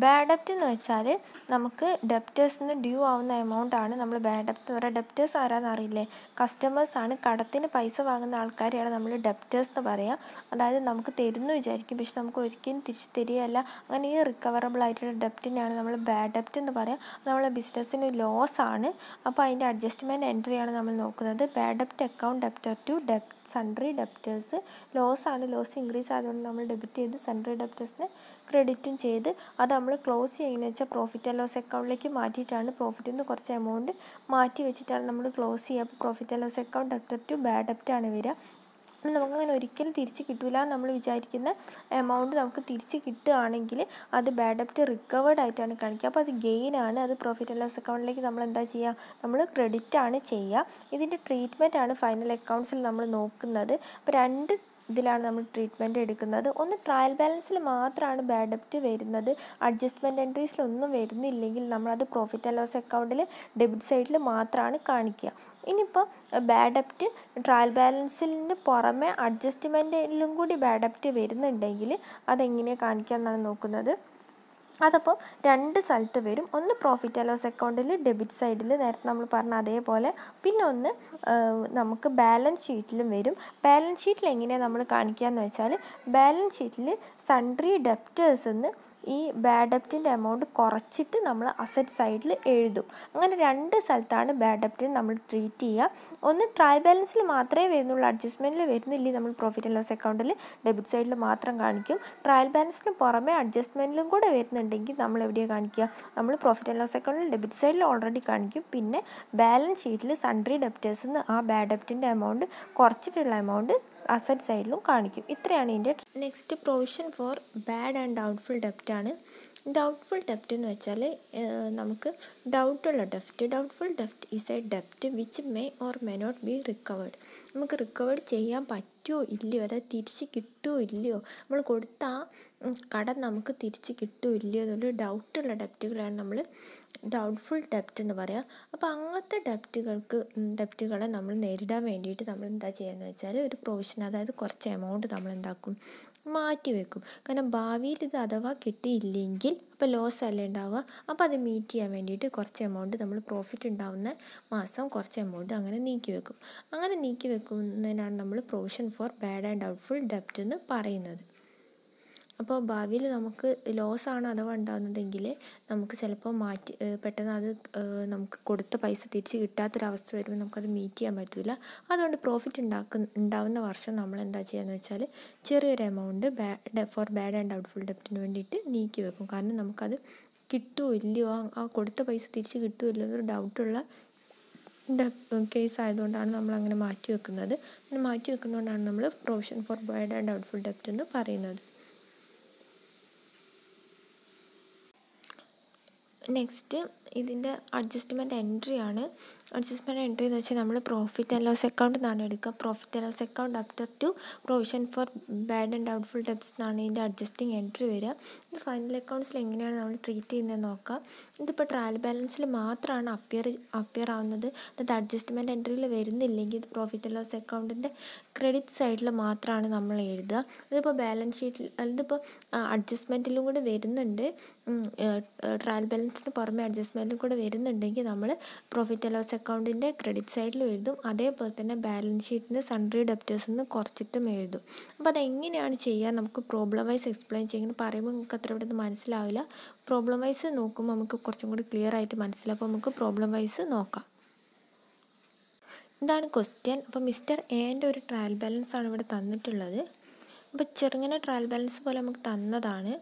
bad ഡെപ്റ്റ് എന്ന് വെച്ചാൽ നമുക്ക് ഡെപ്റ്റേഴ്സിന് ഡ്യൂ ആവുന്ന എമൗണ്ട് ആണ് നമ്മൾ ബാഡ് ഡെപ്റ്റ് എന്ന് പറയുക ഡെപ്റ്റേഴ്സ് ആരാന്ന് അറിയില്ലേ കസ്റ്റമേഴ്സ് ആണ് കടത്തിന് പൈസ വാങ്ങുന്ന ആൾക്കാരെയാണ് നമ്മൾ ഡെപ്റ്റേഴ്സ് എന്ന് പറയുക അതായത് നമുക്ക് തരുന്നു വിചാരിക്കും പക്ഷെ നമുക്ക് ഒരിക്കലും തിരിച്ചു തരികയല്ല അങ്ങനെ ഈ റിക്കവറബിൾ ആയിട്ടുള്ള ഡെപ്റ്റിനെയാണ് നമ്മൾ ബാഡ് ഡെപ്റ്റ് എന്ന് പറയുക നമ്മളെ ബിസിനസ്സിന് ലോസ് ആണ് അപ്പോൾ അതിൻ്റെ അഡ്ജസ്റ്റ്മെൻറ്റ് എൻട്രിയാണ് നമ്മൾ നോക്കുന്നത് bad ഡെപ്റ്റ് account debtor to ഡെപ്റ്റ് sundry debtors loss ആണ് ലോസ് ഇൻക്രീസ് ആയതുകൊണ്ട് നമ്മൾ ഡെബിറ്റ് ചെയ്ത് സൺട്രി ഡെപ്റ്റേഴ്സിന് ക്രെഡിറ്റും ചെയ്ത് അത് നമ്മൾ ക്ലോസ് ചെയ്യുന്ന വെച്ചാൽ പ്രോഫിറ്റ് ആൻഡ് ലോസ് അക്കൗണ്ടിലേക്ക് മാറ്റിയിട്ടാണ് പ്രോഫിറ്റിൽ നിന്ന് കുറച്ച് എമൗണ്ട് മാറ്റി വെച്ചിട്ടാണ് നമ്മൾ ക്ലോസ് ചെയ്യുക അപ്പോൾ profit and loss account debit to bad ആണ് വരിക നമുക്കങ്ങനെ ഒരിക്കലും തിരിച്ച് കിട്ടില്ല നമ്മൾ വിചാരിക്കുന്ന എമൗണ്ട് നമുക്ക് തിരിച്ച് കിട്ടുകയാണെങ്കിൽ അത് ബാഡ് ഡെപ്റ്റ് റിക്കവേർഡ് ആയിട്ടാണ് കാണിക്കുക അപ്പോൾ അത് ഗെയിനാണ് അത് പ്രോഫിറ്റ് ആൻഡ് ലോസ് അക്കൗണ്ടിലേക്ക് നമ്മൾ എന്താ ചെയ്യുക നമ്മൾ ക്രെഡിറ്റ് ആണ് ചെയ്യുക ഇതിൻ്റെ ട്രീറ്റ്മെൻറ്റാണ് ആണ് ഫൈനൽ അക്കൗണ്ട്സിൽ നമ്മൾ നോക്കുന്നത് അപ്പോൾ രണ്ട് ഇതിലാണ് നമ്മൾ ട്രീറ്റ്മെൻറ്റ് എടുക്കുന്നത് ഒന്ന് ട്രയൽ ബാലൻസിൽ മാത്രമാണ് ബാഡ് ഡെപ്റ്റ് വരുന്നത് അഡ്ജസ്റ്റ്മെൻറ്റ് എൻട്രീസിലൊന്നും വരുന്നില്ലെങ്കിൽ നമ്മളത് പ്രോഫിറ്റ് ആൻഡ് ലോസ് അക്കൗണ്ടിൽ ഡെബിറ്റ് സൈഡിൽ മാത്രമാണ് കാണിക്കുക ഇനിയിപ്പോൾ ബാഡ് ഡെപ്റ്റ് ട്രയൽ ബാലൻസിന് പുറമെ അഡ്ജസ്റ്റ്മെൻറ്റിലും കൂടി ബാഡ് ഡെപ്റ്റ് വരുന്നുണ്ടെങ്കിൽ അതെങ്ങനെ കാണിക്കുക എന്നാണ് നോക്കുന്നത് അതപ്പോൾ രണ്ട് സ്ഥലത്ത് വരും ഒന്ന് പ്രോഫിറ്റ് ആൻഡ് ലോസ് അക്കൗണ്ടിൽ ഡെബിറ്റ് സൈഡിൽ നേരത്തെ നമ്മൾ പറഞ്ഞ അതേപോലെ പിന്നെ ഒന്ന് നമുക്ക് ബാലൻസ് ഷീറ്റിലും വരും ബാലൻസ് ഷീറ്റിൽ എങ്ങനെയാണ് നമ്മൾ കാണിക്കുക എന്ന് വെച്ചാൽ ബാലൻസ് ഷീറ്റിൽ സൺട്രി ഡെപ്റ്റേഴ്സ് എന്ന് ഈ ബാഡ് ഡെപ്റ്റിൻ്റെ എമൗണ്ട് കുറച്ചിട്ട് നമ്മൾ അസറ്റ് സൈഡിൽ എഴുതും അങ്ങനെ രണ്ട് സ്ഥലത്താണ് ബാഡ് ഡെപ്റ്റിനെ നമ്മൾ ട്രീറ്റ് ചെയ്യുക ഒന്ന് ട്രയൽ ബാലൻസിൽ മാത്രമേ വരുന്നുള്ളൂ അഡ്ജസ്റ്റ്മെൻറ്റിൽ വരുന്നില്ലേ നമ്മൾ പ്രോഫിറ്റ് ആൻഡ് ലോസ് അക്കൗണ്ടിൽ ഡെബിറ്റ് സൈഡിൽ മാത്രം കാണിക്കും ട്രയൽ ബാലൻസിന് പുറമെ അഡ്ജസ്റ്റ്മെൻറ്റിലും കൂടെ വരുന്നുണ്ടെങ്കിൽ നമ്മൾ എവിടെയാണ് കാണിക്കുക നമ്മൾ പ്രോഫിറ്റ് ആൻഡ് ലോസ് അക്കൗണ്ടിൽ ഡെബിറ്റ് സൈഡിൽ ഓൾറെഡി കാണിക്കും പിന്നെ ബാലൻസ് ഷീറ്റിൽ സൺഡ്രി ഡെപ്റ്റേഴ്സ് നിന്ന് ആ ബാഡ് ഡെപ്റ്റിൻ്റെ എമൗണ്ട് കുറച്ചിട്ടുള്ള എമൗണ്ട് അസറ്റ് സൈഡിലും കാണിക്കും ഇത്രയാണ് ഇതിൻ്റെ next provision for bad and doubtful ഡെപ്റ്റ് ആണ് ഡൗട്ട്ഫുൾ ഡെപ്റ്റ് എന്ന് വെച്ചാൽ നമുക്ക് ഡൗട്ടുള്ള ഡെപ്റ്റ് doubtful ഡെപ്റ്റ് is A ഡെപ്റ്റ് which may or may not be റിക്കവേഡ് നമുക്ക് റിക്കവേഡ് ചെയ്യാൻ പറ്റുമോ ഇല്ലയോ അതായത് തിരിച്ച് കിട്ടുമോ ഇല്ലയോ നമ്മൾ കൊടുത്താൽ കടം നമുക്ക് തിരിച്ച് കിട്ടുമോ ഇല്ലയോ എന്നൊരു ഡൗട്ടുള്ള ഡെപ്റ്റുകളാണ് നമ്മൾ ഡൗട്ട്ഫുൾ ഡെപ്റ്റ് എന്ന് പറയുക അപ്പോൾ അങ്ങനത്തെ ഡെപ്റ്റുകൾക്ക് ഡെപ്റ്റുകളെ നമ്മൾ നേരിടാൻ വേണ്ടിയിട്ട് നമ്മൾ എന്താ ചെയ്യുകയെന്ന് വെച്ചാൽ ഒരു പ്രൊവിഷൻ അതായത് കുറച്ച് എമൗണ്ട് നമ്മൾ എന്താക്കും മാറ്റി വെക്കും കാരണം ഭാവിയിൽ ഇത് അഥവാ കിട്ടിയില്ലെങ്കിൽ അപ്പോൾ ലോസ് അല്ലേ ഉണ്ടാവുക അപ്പോൾ അത് മീറ്റ് ചെയ്യാൻ വേണ്ടിയിട്ട് കുറച്ച് എമൗണ്ട് നമ്മൾ പ്രോഫിറ്റ് ഉണ്ടാവുന്ന മാസം കുറച്ച് എമൗണ്ട് അങ്ങനെ നീക്കി വെക്കും അങ്ങനെ നീക്കി വെക്കുന്നതിനാണ് നമ്മൾ provision for bad and doubtful ഡെപ്റ്റ് എന്ന് പറയുന്നത് അപ്പോൾ ഭാവിയിൽ നമുക്ക് ലോസ് ആണ് അഥവാ ഉണ്ടാകുന്നതെങ്കിൽ നമുക്ക് ചിലപ്പോൾ മാറ്റി പെട്ടെന്ന് അത് നമുക്ക് കൊടുത്ത പൈസ തിരിച്ച് കിട്ടാത്തൊരവസ്ഥ വരുമ്പോൾ നമുക്കത് മീറ്റ് ചെയ്യാൻ പറ്റില്ല അതുകൊണ്ട് പ്രോഫിറ്റ് ഉണ്ടാക്കുന്ന ഉണ്ടാവുന്ന വർഷം നമ്മൾ എന്താ ചെയ്യുകയെന്ന് വെച്ചാൽ ചെറിയൊരു amount bad for bad and doubtful ഡെപ്റ്റിന് വേണ്ടിയിട്ട് നീക്കി വെക്കും കാരണം നമുക്കത് കിട്ടുമോ ഇല്ലയോ ആ കൊടുത്ത പൈസ തിരിച്ച് കിട്ടുമോ ഇല്ലയോ എന്നൊരു ഡൗട്ടുള്ള കേസ് ആയതുകൊണ്ടാണ് നമ്മൾ അങ്ങനെ മാറ്റി വെക്കുന്നത് അങ്ങനെ മാറ്റി വെക്കുന്നതുകൊണ്ടാണ് നമ്മൾ provision for bad and doubtful ഡെപ്റ്റ് എന്ന് പറയുന്നത് next ഇതിൻ്റെ അഡ്ജസ്റ്റ്മെൻറ്റ് എൻട്രി ആണ് അഡ്ജസ്റ്റ്മെൻറ്റ് എൻട്രി എന്ന് വെച്ചാൽ നമ്മൾ പ്രോഫിറ്റ് ആൻഡ് ലോസ് അക്കൗണ്ട് എന്നാണ് എടുക്കുക profit and loss account after to provision for bad and doubtful debts എന്നാണ് ഇതിൻ്റെ അഡ്ജസ്റ്റിംഗ് എൻട്രി വരിക ഇത് ഫൈനൽ അക്കൗണ്ട്സിൽ എങ്ങനെയാണ് നമ്മൾ ട്രീറ്റ് ചെയ്യുന്നത് നോക്കാം ഇതിപ്പോൾ ട്രയൽ ബാലൻസിൽ മാത്രമാണ് അപ്പിയർ അപ്പിയർ ആവുന്നത് അതായത് അഡ്ജസ്റ്റ്മെൻറ്റ് എൻട്രിയിൽ വരുന്നില്ലെങ്കിൽ ഇത് പ്രോഫിറ്റ് ആൻഡ് ലോസ് അക്കൗണ്ടിൻ്റെ ക്രെഡിറ്റ് സൈഡിൽ മാത്രമാണ് നമ്മൾ എഴുതുക ഇതിപ്പോൾ ബാലൻസ് ഷീറ്റിൽ ഇതിപ്പോൾ അഡ്ജസ്റ്റ്മെൻറ്റിലും കൂടി വരുന്നുണ്ട് ട്രയൽ ബാലൻസിന് പുറമെ അഡ്ജസ്റ്റ്മെൻറ്റ് സ്റ്റേറ്റ്മെൻറ്റും കൂടെ വരുന്നുണ്ടെങ്കിൽ നമ്മൾ പ്രോഫിറ്റ് ലോസ് അക്കൗണ്ടിൻ്റെ ക്രെഡിറ്റ് സൈഡിലും എഴുതും അതേപോലെ തന്നെ ബാലൻസ് ഷീറ്റിൻ്റെ സൺഡ്രി ഡെപ്റ്റേഴ്സ് നിന്ന് കുറച്ചിട്ടും എഴുതും അപ്പോൾ അതെങ്ങനെയാണ് ചെയ്യുക നമുക്ക് പ്രോബ്ലം വൈസ് എക്സ്പ്ലെയിൻ ചെയ്യുന്നത് പറയുമ്പോൾ നമുക്ക് അത്ര ഇവിടെ മനസ്സിലാവില്ല പ്രോബ്ലം വൈസ് നോക്കുമ്പോൾ നമുക്ക് കുറച്ചും കൂടി ക്ലിയർ ആയിട്ട് മനസ്സിലാവും അപ്പോൾ നമുക്ക് പ്രോബ്ലം വൈസ് നോക്കാം ഇതാണ് ക്വസ്റ്റ്യൻ അപ്പോൾ മിസ്റ്റർ എൻ്റെ ഒരു ട്രയൽ ബാലൻസ് ആണ് ഇവിടെ തന്നിട്ടുള്ളത് അപ്പോൾ ചെറുങ്ങനെ ട്രയൽ ബാലൻസ് പോലെ നമുക്ക് തന്നതാണ്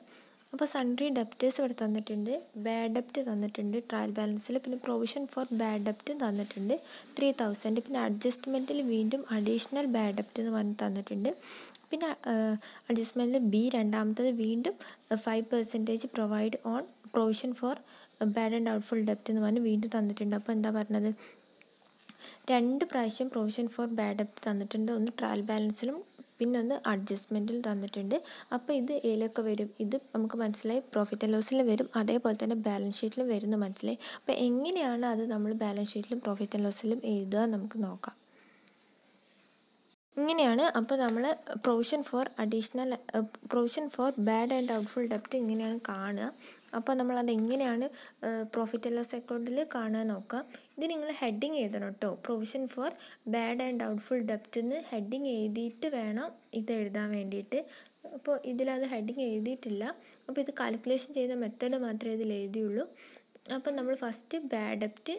അപ്പോൾ സൺട്രി ഡെപ്റ്റേഴ്സ് ഇവിടെ തന്നിട്ടുണ്ട് ബാഡ് ഡെപ്റ്റ് തന്നിട്ടുണ്ട് ട്രയൽ ബാലൻസിൽ പിന്നെ പ്രൊവിഷൻ ഫോർ ബാഡ് ഡെപ്റ്റും തന്നിട്ടുണ്ട് ത്രീ തൗസൻഡ് പിന്നെ അഡ്ജസ്റ്റ്മെൻറ്റിൽ വീണ്ടും അഡീഷണൽ ബാഡ് ഡെപ്റ്റ് എന്ന് പറഞ്ഞ് തന്നിട്ടുണ്ട് പിന്നെ അഡ്ജസ്റ്റ്മെൻറ്റിൽ ബി രണ്ടാമത്തത് വീണ്ടും five percentage provide on provision for bad and doubtful ഡെപ്റ്റ് എന്ന് പറഞ്ഞ് വീണ്ടും തന്നിട്ടുണ്ട് അപ്പോൾ എന്താ പറഞ്ഞത് രണ്ട് പ്രാവശ്യം പ്രൊവിഷൻ ഫോർ ബാഡ് ഡെപ്റ്റ് തന്നിട്ടുണ്ട് ഒന്ന് ട്രയൽ ബാലൻസിലും പിന്നെ ഒന്ന് അഡ്ജസ്റ്റ്മെൻറ്റിൽ തന്നിട്ടുണ്ട് അപ്പോൾ ഇത് ഏലൊക്കെ വരും ഇത് നമുക്ക് മനസ്സിലായി പ്രോഫിറ്റ് ആൻഡ് ലോസിൽ വരും അതേപോലെ തന്നെ ബാലൻസ് ഷീറ്റിലും വരുന്ന മനസ്സിലായി അപ്പോൾ എങ്ങനെയാണ് അത് നമ്മൾ ബാലൻസ് ഷീറ്റിലും പ്രോഫിറ്റ് ആൻഡ് ലോസിലും എഴുതുക നമുക്ക് നോക്കാം ഇങ്ങനെയാണ് അപ്പോൾ നമ്മൾ provision for additional provision for bad and doubtful ഡെപ്റ്റ് ഇങ്ങനെയാണ് കാണുക അപ്പോൾ നമ്മളത് എങ്ങനെയാണ് പ്രോഫിറ്റ് ആൻഡ് ലോസ് അക്കൗണ്ടിൽ കാണാൻ നോക്കുക ഇത് നിങ്ങൾ ഹെഡിങ് എഴുതണം കേട്ടോ provision for bad and doubtful ഡെപ്റ്റ് എന്ന് ഹെഡിങ് എഴുതിയിട്ട് വേണം ഇത് എഴുതാൻ വേണ്ടിയിട്ട് അപ്പോൾ ഇതിലത് ഹെഡിങ് എഴുതിയിട്ടില്ല അപ്പോൾ ഇത് കാൽക്കുലേഷൻ ചെയ്ത മെത്തേഡ് മാത്രമേ ഇതിൽ എഴുതിയുള്ളൂ അപ്പോൾ നമ്മൾ ഫസ്റ്റ് ബാഡ് ഡെപ്റ്റ്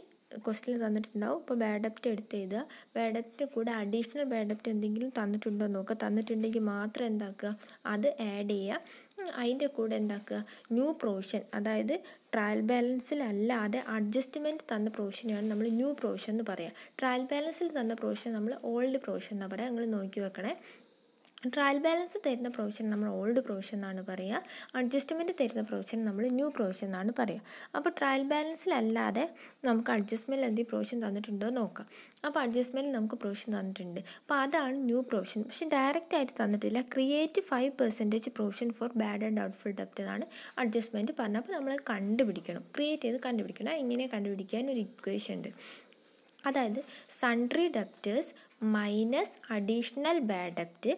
ക്വസ്റ്റിന് തന്നിട്ടുണ്ടാവും അപ്പോൾ ബാഡ് ഡെപ്റ്റ് എടുത്ത് എഴുതുക ബാഡ് ഡെപ്റ്റ് കൂടെ അഡീഷണൽ ബാഡ് ഡെപ്റ്റ് എന്തെങ്കിലും തന്നിട്ടുണ്ടോ നോക്കുക തന്നിട്ടുണ്ടെങ്കിൽ മാത്രം എന്താക്കുക അത് ആഡ് ചെയ്യുക അതിൻ്റെ കൂടെ എന്താക്കുക ന്യൂ പ്രൊവിഷൻ അതായത് ട്രയൽ ബാലൻസിലല്ലാതെ അഡ്ജസ്റ്റ്മെൻറ്റ് തന്ന പ്രൊവിഷനെയാണ് നമ്മൾ ന്യൂ പ്രൊവിഷൻ എന്ന് പറയുക ട്രയൽ ബാലൻസിൽ തന്ന പ്രൊവിഷൻ നമ്മൾ ഓൾഡ് പ്രൊവിഷൻ എന്നാണ് പറയുക നിങ്ങൾ നോക്കി വെക്കണേ ട്രയൽ ബാലൻസ് തരുന്ന പ്രൊവിഷൻ നമ്മൾ ഓൾഡ് പ്രൊവിഷൻ എന്നാണ് പറയുക അഡ്ജസ്റ്റ്മെൻറ്റ് തരുന്ന പ്രൊവിഷൻ നമ്മൾ ന്യൂ പ്രൊവിഷൻ എന്നാണ് പറയുക അപ്പോൾ ട്രയൽ ബാലൻസിലല്ലാതെ നമുക്ക് അഡ്ജസ്റ്റ്മെൻറ്റ് എന്തെങ്കിലും പ്രൊവിഷൻ തന്നിട്ടുണ്ടോ നോക്കാം അപ്പോൾ അഡ്ജസ്റ്റ്മെൻറ്റ് നമുക്ക് പ്രൊവിഷൻ തന്നിട്ടുണ്ട് അപ്പോൾ അതാണ് ന്യൂ പ്രൊവിഷൻ പക്ഷെ ഡയറക്റ്റ് ആയിട്ട് തന്നിട്ടില്ല create five percentage provision for bad and doubtful ഡെപ്റ്റ് എന്നാണ് അഡ്ജസ്റ്റ്മെൻറ്റ് പറഞ്ഞത് അപ്പോൾ നമ്മൾ കണ്ടുപിടിക്കണം ക്രിയേറ്റ് ചെയ്ത് കണ്ടുപിടിക്കണം ഇങ്ങനെ കണ്ടുപിടിക്കാൻ ഒരു ഇക്വേഷൻ ഉണ്ട് അതായത് sundry debtors minus additional bad ഡെപ്റ്റ്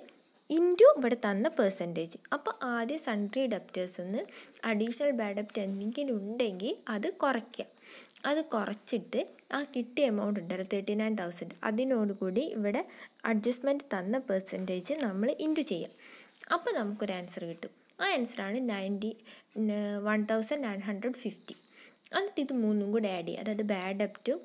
ഇൻറ്റു ഇവിടെ തന്ന പെർസെൻറ്റേജ് അപ്പോൾ ആദ്യം സൺട്രി ഡെപ്റ്റേഴ്സിൽ നിന്ന് അഡീഷണൽ ബാഡ് എന്തെങ്കിലും ഉണ്ടെങ്കിൽ അത് കുറയ്ക്കുക അത് കുറച്ചിട്ട് ആ കിട്ടിയ എമൗണ്ട് ഉണ്ടല്ലോ തേർട്ടി നയൻ തൗസൻഡ് അതിനോടുകൂടി ഇവിടെ അഡ്ജസ്റ്റ്മെൻറ്റ് തന്ന പെർസെൻറ്റേജ് നമ്മൾ ഇൻറ്റു ചെയ്യാം അപ്പോൾ നമുക്കൊരു ആൻസർ കിട്ടും ആ ആൻസറാണ് ninety one thousand nine hundred fifty എന്നിട്ട് ഇത് മൂന്നും കൂടെ ആഡ് ചെയ്യുക അതായത് ബാഡ് ഡെപ്റ്റും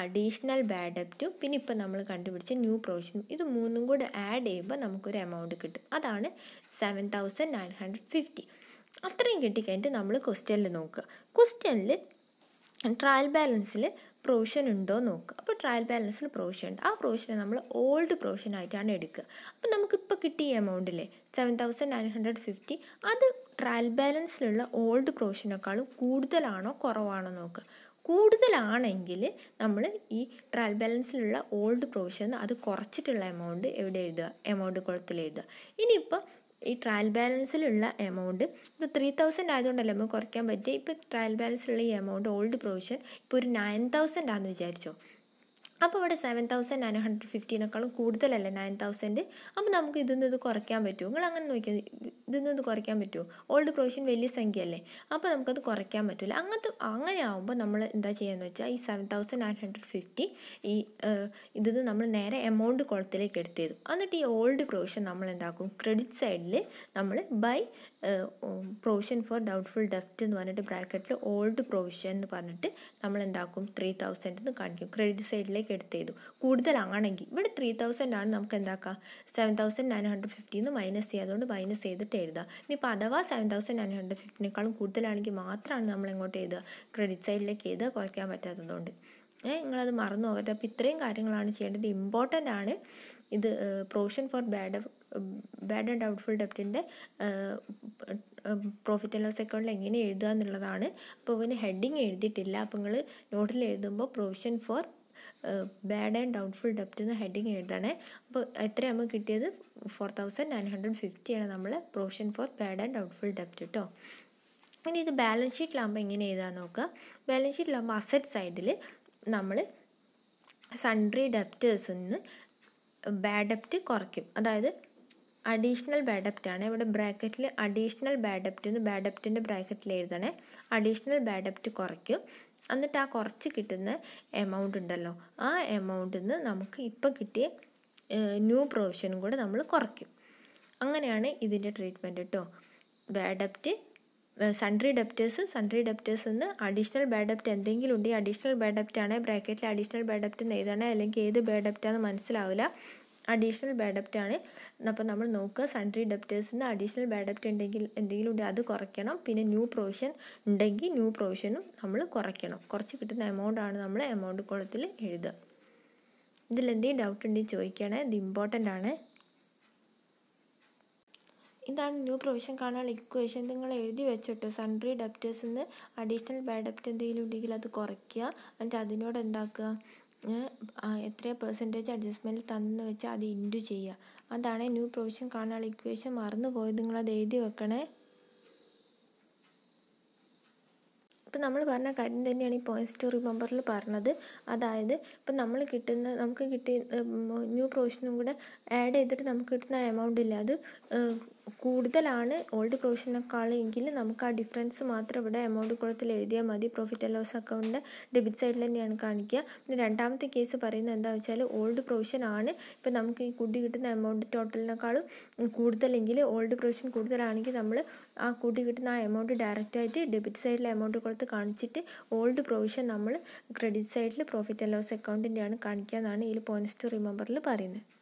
അഡീഷണൽ ബാഡ് ഡെപ്റ്റും പിന്നെ ഇപ്പോൾ നമ്മൾ കണ്ടുപിടിച്ച ന്യൂ പ്രൊവിഷനും ഇത് മൂന്നും കൂടെ ആഡ് ചെയ്യുമ്പോൾ നമുക്കൊരു എമൗണ്ട് കിട്ടും അതാണ് seven thousand nine hundred fifty അത്രയും കിട്ടിക്കഴിഞ്ഞിട്ട് നമ്മൾ ക്വസ്റ്റ്യനിൽ നോക്കുക ക്വസ്റ്റ്യനിൽ ട്രയൽ ബാലൻസിൽ പ്രൊവിഷൻ ഉണ്ടോ നോക്കുക അപ്പോൾ ട്രയൽ ബാലൻസിൽ പ്രൊവിഷൻ ഉണ്ട് ആ പ്രൊവിഷനെ നമ്മൾ ഓൾഡ് പ്രൊവിഷൻ ആയിട്ടാണ് എടുക്കുക അപ്പോൾ നമുക്കിപ്പോൾ കിട്ടിയ എമൗണ്ടില്ലേ seven thousand nine hundred fifty അത് ട്രയൽ ബാലൻസിലുള്ള ഓൾഡ് പ്രൊവിഷനേക്കാളും കൂടുതലാണോ കുറവാണോ നോക്കുക കൂടുതലാണെങ്കിൽ നമ്മൾ ഈ ട്രയൽ ബാലൻസിലുള്ള ഓൾഡ് പ്രൊവിഷൻ അത് കുറച്ചിട്ടുള്ള എമൗണ്ട് എവിടെ എഴുതുക എമൗണ്ട് കുളത്തിൽ എഴുതുക ഇനിയിപ്പോൾ ഈ ട്രയൽ ബാലൻസിലുള്ള എമൗണ്ട് ഇപ്പോൾ ത്രീ തൗസൻഡ് ആയതുകൊണ്ടല്ലേ നമുക്ക് കുറയ്ക്കാൻ പറ്റിയ ഇപ്പോൾ ട്രയൽ ബാലൻസിലുള്ള ഈ എമൗണ്ട് ഓൾഡ് പ്രൊവിഷൻ ഇപ്പോൾ ഒരു നയൻ തൗസൻഡ് ആണെന്ന് വിചാരിച്ചോ അപ്പോൾ ഇവിടെ സെവൻ തൗസൻഡ് നയൻ ഹൺഡ്രഡ് ഫിഫ്റ്റീനേക്കാളും കൂടുതലല്ലേ നയൻ തൗസൻഡ് അപ്പോൾ നമുക്ക് ഇതിൽ നിന്ന് ഇത് കുറയ്ക്കാൻ പറ്റുമോ നിങ്ങൾ അങ്ങനെ നോക്കിയത് ഇതിൽ നിന്ന് ഇത് കുറയ്ക്കാൻ പറ്റുമോ ഓൾഡ് പ്രൊവിഷൻ വലിയ സംഖ്യയല്ലേ അപ്പോൾ നമുക്കത് കുറയ്ക്കാൻ പറ്റില്ല അങ്ങനത്തെ അങ്ങനെ ആകുമ്പോൾ നമ്മൾ എന്താ ചെയ്യുകയെന്ന് വെച്ചാൽ ഈ seven thousand nine hundred fifty ഈ ഇതിൽ നിന്ന് നമ്മൾ നേരെ എമൗണ്ട് കുളത്തിലേക്ക് എടുത്തു എന്നിട്ട് ഈ ഓൾഡ് പ്രൊവിഷൻ നമ്മൾ എന്താക്കും ക്രെഡിറ്റ് സൈഡിൽ നമ്മൾ ബൈ പ്രൊവിഷൻ ഫോർ ഡൗട്ട്ഫുൾ ഡെഫ്റ്റ് എന്ന് പറഞ്ഞിട്ട് ബ്രാക്കറ്റിൽ ഓൾഡ് പ്രൊവിഷൻ എന്ന് പറഞ്ഞിട്ട് നമ്മൾ എന്താക്കും ത്രീ തൗസൻഡ് എന്ന് കാണിക്കും ക്രെഡിറ്റ് സൈഡിലേക്ക് ഒക്കെ എടുത്ത് ചെയ്തു കൂടുതലാണെങ്കിൽ ഇവിടെ ത്രീ തൗസൻഡ് ആണ് നമുക്ക് എന്താക്കാം സെവൻ തൗസൻഡ് നയൻ ഹൺഡ്രഡ് ഫിഫ്റ്റിന്ന് മൈനസ് ചെയ്യുക അതുകൊണ്ട് മൈനസ് ചെയ്തിട്ട് എഴുതുക ഇനിയിപ്പോൾ അഥവാ സെവൻ തൗസൻഡ് നയൻ ഹൺഡ്രഡ് ഫിഫ്റ്റിനേക്കാളും കൂടുതലാണെങ്കിൽ മാത്രമാണ് നമ്മൾ എങ്ങോട്ട് എഴുതുക ക്രെഡിറ്റ് സൈഡിലേക്ക് ചെയ്ത് കുറയ്ക്കാൻ പറ്റാത്തതുകൊണ്ട് ഏഹ് നിങ്ങളത് മറന്നു പോകരുത് അപ്പോൾ ഇത്രയും കാര്യങ്ങളാണ് ചെയ്യേണ്ടത് ഇമ്പോർട്ടൻ്റ് ആണ് ഇത് provision for bad bad and doubtful ഡെപ്റ്റിൻ്റെ പ്രോഫിറ്റ് ആൻഡ് ലോസ് അക്കൗണ്ടിൽ എങ്ങനെ എഴുതുക എന്നുള്ളതാണ് അപ്പോൾ പിന്നെ ഹെഡിങ് എഴുതിയിട്ടില്ല അപ്പോൾ നിങ്ങൾ നോട്ടിൽ എഴുതുമ്പോൾ provision for bad and doubtful ഡെപ്റ്റ് എന്ന ഹെഡിങ് എഴുതാണേ അപ്പോൾ എത്രയാകുമ്പോൾ കിട്ടിയത് ഫോർ തൗസൻഡ് നയൻ ഹൺഡ്രഡ് ഫിഫ്റ്റിയാണ് നമ്മൾ provision for bad and doubtful ഡെപ്റ്റ് കേട്ടോ ഇനി ഇത് ബാലൻസ് ഷീറ്റിലാകുമ്പോൾ എങ്ങനെ എഴുതാൻ നോക്കുക ബാലൻസ് ഷീറ്റിലാകുമ്പോൾ അസറ്റ് സൈഡിൽ നമ്മൾ സൺട്രി ഡെപ്റ്റേഴ്സിൽ നിന്ന് ബാഡ് ഡെപ്റ്റ് കുറയ്ക്കും അതായത് അഡീഷണൽ ബാഡ് ഡെപ്റ്റ് ആണ് ഇവിടെ ബ്രാക്കറ്റിൽ അഡീഷണൽ ബാഡ് ഡെപ്റ്റ് എന്ന് ബാഡ് ഡെപ്റ്റിൻ്റെ ബ്രാക്കറ്റിൽ എഴുതണേ അഡീഷണൽ ബാഡ് ഡെപ്റ്റ് കുറയ്ക്കും എന്നിട്ട് ആ കുറച്ച് കിട്ടുന്ന എമൗണ്ട് ഉണ്ടല്ലോ ആ എമൗണ്ടിൽ നിന്ന് നമുക്ക് ഇപ്പം കിട്ടിയ ന്യൂ പ്രൊവിഷനും കൂടെ നമ്മൾ കുറയ്ക്കും അങ്ങനെയാണ് ഇതിൻ്റെ ട്രീറ്റ്മെൻറ്റ് കേട്ടോ ബാഡ് ഡെപ്റ്റ് സൺട്രി ഡെപ്റ്റേഴ്സ് സൺട്രി ഡെപ്റ്റേഴ്സ് എന്ന് അഡീഷണൽ ബാഡ് ഡെപ്റ്റ് എന്തെങ്കിലും ഉണ്ടെങ്കിൽ അഡീഷണൽ ബാഡ് ഡെപ്റ്റ് ആണ് ബ്രാക്കറ്റിൽ അഡീഷണൽ ബാഡ് ഡെപ്റ്റ് എന്ന് എഴുതണേ അല്ലെങ്കിൽ ഏത് ബാഡ് ഡെപ്റ്റാന്ന് മനസ്സിലാവില്ല അഡീഷണൽ ബാഡപ്റ്റ് ആണ് അപ്പോൾ നമ്മൾ നോക്കുക സൺട്രി ഡെപ്റ്റേഴ്സിന് അഡീഷണൽ ബാഡ് ഉണ്ടെങ്കിൽ എന്തെങ്കിലും ഉണ്ടെങ്കിൽ അത് കുറയ്ക്കണം പിന്നെ ന്യൂ പ്രൊവിഷൻ ഉണ്ടെങ്കിൽ ന്യൂ പ്രൊവിഷനും നമ്മൾ കുറയ്ക്കണം കുറച്ച് കിട്ടുന്ന എമൗണ്ട് ആണ് നമ്മൾ എമൗണ്ട് കോളത്തിൽ എഴുതുക എന്തെങ്കിലും ഡൗട്ട് ഉണ്ടെങ്കിൽ ചോദിക്കണേ ഇത് ഇമ്പോർട്ടൻ്റ് ആണ് ഇതാണ് ന്യൂ പ്രൊവിഷൻ കാണാനുള്ള ഇക്വേഷൻ നിങ്ങൾ എഴുതി വെച്ചോട്ടോ സൺട്രി ഡെപ്റ്റേഴ്സിൽ നിന്ന് അഡീഷണൽ ബാഡപ്റ്റ് എന്തെങ്കിലും ഉണ്ടെങ്കിൽ അത് കുറയ്ക്കുക എന്നിട്ട് അതിനോട് എന്താക്കുക എത്ര പെർസെൻറ്റേജ് അഡ്ജസ്റ്റ്മെൻറ്റ് തന്നെന്ന് വെച്ചാൽ അത് ഇൻറ്റു ചെയ്യുക അതാണ് ന്യൂ പ്രൊവിഷൻ കാണാനുള്ള ഇക്വേഷൻ മറന്നു പോയത് നിങ്ങളത് എഴുതി വെക്കണേ ഇപ്പം നമ്മൾ പറഞ്ഞ കാര്യം തന്നെയാണ് ഈ പോയിൻറ്റ്സ് ടു റിമെമ്പറിൽ പറഞ്ഞത് അതായത് ഇപ്പം നമ്മൾ കിട്ടുന്ന നമുക്ക് കിട്ടിയ ന്യൂ പ്രൊവിഷനും കൂടെ ആഡ് ചെയ്തിട്ട് നമുക്ക് കിട്ടുന്ന എമൗണ്ട് ഇല്ല അത് കൂടുതലാണ് ഓൾഡ് പ്രൊവിഷനേക്കാളെങ്കിൽ നമുക്ക് ആ ഡിഫറൻസ് മാത്രം ഇവിടെ എമൗണ്ട് കൊടുത്തിൽ എഴുതിയാൽ മതി profit and loss account debit സൈഡിൽ തന്നെയാണ് കാണിക്കുക പിന്നെ രണ്ടാമത്തെ കേസ് പറയുന്നത് എന്താ വെച്ചാൽ ഓൾഡ് പ്രൊവിഷൻ ആണ് ഇപ്പോൾ നമുക്ക് ഈ കൂട്ടി കിട്ടുന്ന എമൗണ്ട് ടോട്ടലിനേക്കാളും കൂടുതലെങ്കിൽ ഓൾഡ് പ്രൊവിഷൻ കൂടുതലാണെങ്കിൽ നമ്മൾ ആ കൂട്ടി കിട്ടുന്ന ആ എമൗണ്ട് ഡയറക്റ്റായിട്ട് ഡെബിറ്റ് സൈഡിൽ എമൗണ്ട് കൊടുത്ത് കാണിച്ചിട്ട് ഓൾഡ് പ്രൊവിഷൻ നമ്മൾ ക്രെഡിറ്റ് സൈഡിൽ പ്രോഫിറ്റ് ആൻഡ് ലോസ് അക്കൗണ്ടിൻ്റെയാണ് കാണിക്കുക എന്നാണ് ഈ പോയിൻറ്റ്സ് ടു റിമെമ്പറിൽ പറയുന്നത്